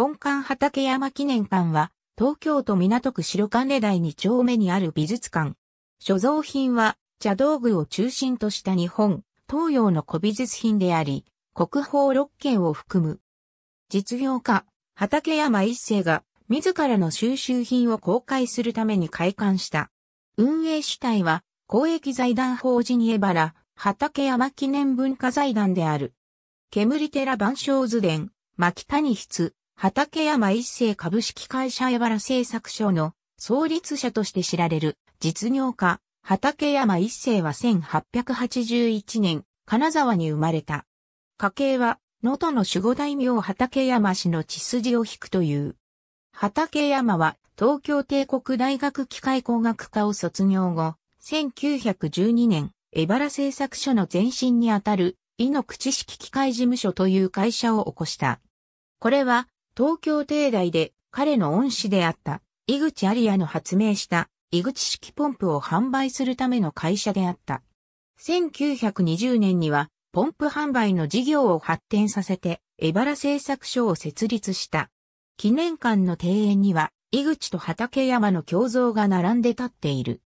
本館畠山記念館は、東京都港区白金台2丁目にある美術館。所蔵品は、茶道具を中心とした日本、東洋の古美術品であり、国宝6件を含む。実業家、畠山一世が、自らの収集品を公開するために開館した。運営主体は、公益財団法人荏原、畠山記念文化財団である。煙寺万象図伝、牧谷筆、畠山一世株式会社荏原製作所の創立者として知られる実業家、畠山一世は1881年、金沢に生まれた。家系は、能登の守護大名畠山氏の血筋を引くという。畠山は、東京帝国大学機械工学科を卒業後、1912年、荏原製作所の前身にあたる、井の口式機械事務所という会社を起こした。これは、東京帝大で彼の恩師であった井口有アの発明した井口式ポンプを販売するための会社であった。1920年にはポンプ販売の事業を発展させてエバラ製作所を設立した。記念館の庭園には井口と畠山の胸像が並んで立っている。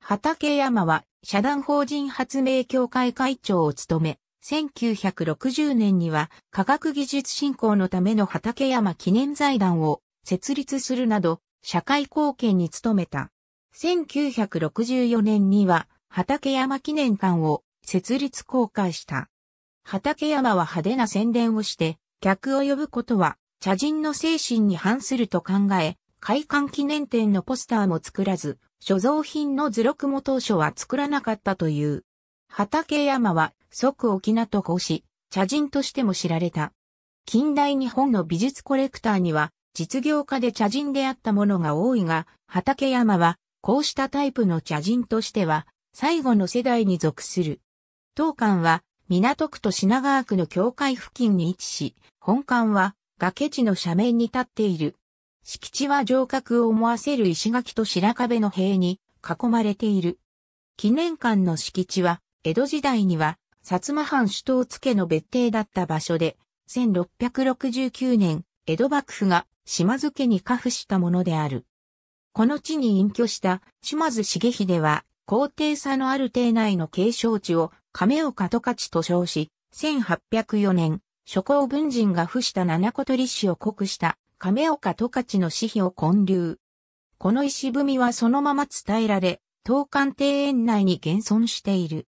畠山は社団法人発明協会会長を務め、1960年には科学技術振興のための畠山記念財団を設立するなど社会貢献に努めた。1964年には畠山記念館を設立公開した。畠山は派手な宣伝をして客を呼ぶことは茶人の精神に反すると考え、開館記念展のポスターも作らず、所蔵品の図録も当初は作らなかったという。畠山は即沖縄と星茶人としても知られた。近代日本の美術コレクターには、実業家で茶人であったものが多いが、畠山は、こうしたタイプの茶人としては、最後の世代に属する。当館は、港区と品川区の境界付近に位置し、本館は崖地の斜面に立っている。敷地は城郭を思わせる石垣と白壁の塀に囲まれている。記念館の敷地は、江戸時代には薩摩藩首都付の別邸だった場所で、1669年、江戸幕府が島津家に家付したものである。この地に隠居した島津茂秀は、高低差のある邸内の継承地を亀岡十勝と称し、1804年、諸公文人が付した七小鳥氏を国した亀岡十勝の私費を建立。この石踏みはそのまま伝えられ、東館庭園内に現存している。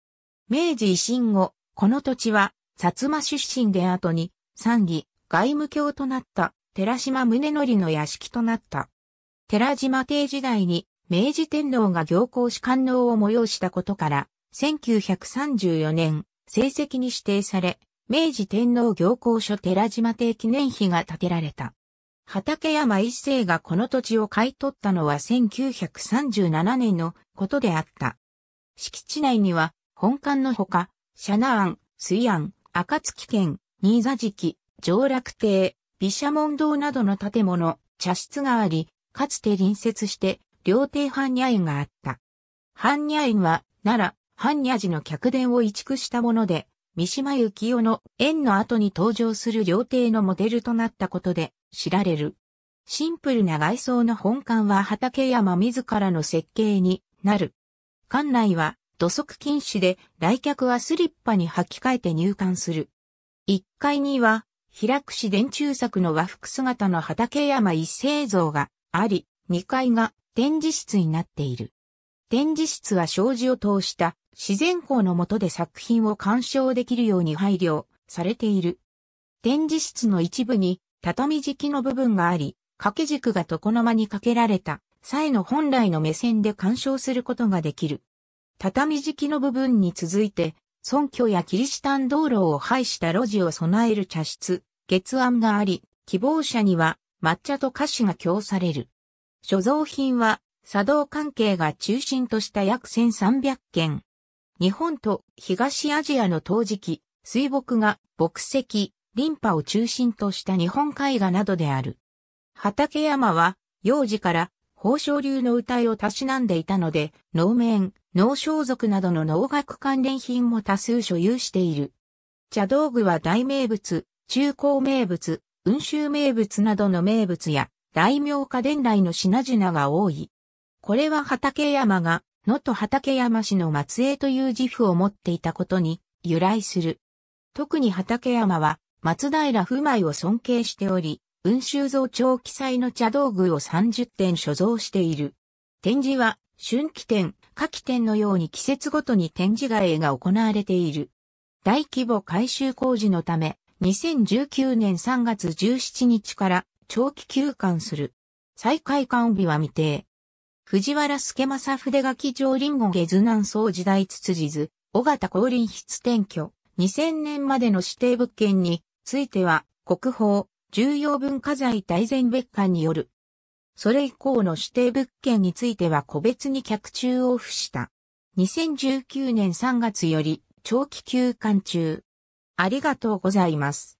明治維新後、この土地は、薩摩出身で後に、三義、外務卿となった、寺島宗則の屋敷となった。寺島邸時代に、明治天皇が行幸士官能を催したことから、1934年、成績に指定され、明治天皇行幸所寺島邸記念碑が建てられた。畠山一世がこの土地を買い取ったのは1937年のことであった。敷地内には本館のほか、シャナーン、スイア水安、暁県、新座敷、上洛亭、毘沙門堂などの建物、茶室があり、かつて隣接して、料亭般若院があった。般若院は、奈良、般若寺の客殿を移築したもので、三島由紀夫の縁の後に登場する料亭のモデルとなったことで知られる。シンプルな外装の本館は畠山自らの設計になる。館内は土足禁止で来客はスリッパに履き替えて入館する。1階には、平くし電柱作の和服姿の畠山一成像があり、2階が展示室になっている。展示室は障子を通した自然光の下で作品を鑑賞できるように配慮されている。展示室の一部に畳敷きの部分があり、掛け軸が床の間にかけられた、際の本来の目線で鑑賞することができる。畳敷きの部分に続いて、村居やキリシタン道路を廃した路地を備える茶室、月案があり、希望者には抹茶と菓子が供される。所蔵品は、茶道関係が中心とした約1300件。日本と東アジアの陶磁器、水墨画、木石、リンパを中心とした日本絵画などである。畠山は、幼児から宝生流の歌いをたしなんでいたので、能面、農装束などの農学関連品も多数所有している。茶道具は大名物、中高名物、運州名物などの名物や、大名家伝来の品々が多い。これは畠山が、能登畠山氏の末裔という自負を持っていたことに由来する。特に畠山は、松平不昧を尊敬しており、雲州増長記載の茶道具を30点所蔵している。展示は、春季展、夏季展のように季節ごとに展示会が行われている。大規模改修工事のため、2019年3月17日から長期休館する。再開館日は未定。藤原助正筆書き上林檎下図南総時代つつじ図、尾形降臨筆転居、2000年までの指定物件については、国宝、重要文化財大全別館によるそれ以降の指定物件については個別に客中を付した。2019年3月より長期休館中。ありがとうございます。